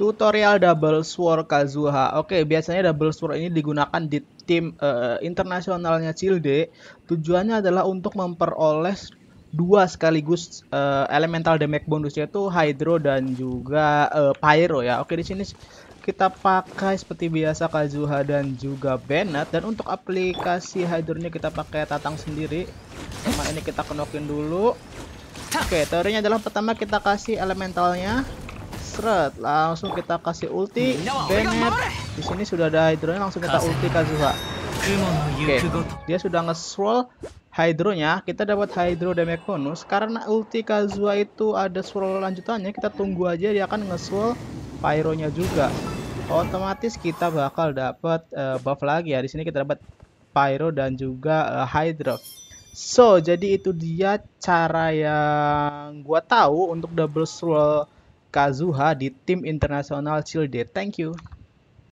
Tutorial Double Sword Kazuha. Oke, biasanya Double Sword ini digunakan di tim uh, internasionalnya Childe. Tujuannya adalah untuk memperoleh dua sekaligus uh, elemental damage bonus yaitu Hydro dan juga uh, Pyro ya. Oke, di sini kita pakai seperti biasa Kazuha dan juga Bennett dan untuk aplikasi hydro kita pakai Tatang sendiri. Sama ini kita kenokin dulu. Oke, teorinya adalah pertama kita kasih elementalnya secret langsung kita kasih ulti Bennett di sini sudah ada -nya. langsung kita ulti Kazuha oke dia sudah nge-swirl hydro-nya. kita dapat hydro damage bonus karena ulti Kazuha itu ada swirl lanjutannya kita tunggu aja dia akan nge-swirl pyronya juga otomatis kita bakal dapat uh, buff lagi ya di sini kita dapat pyro dan juga uh, hydro So, jadi itu dia cara yang gua tahu untuk double swirl Kazuha di tim internasional Childe. Thank you.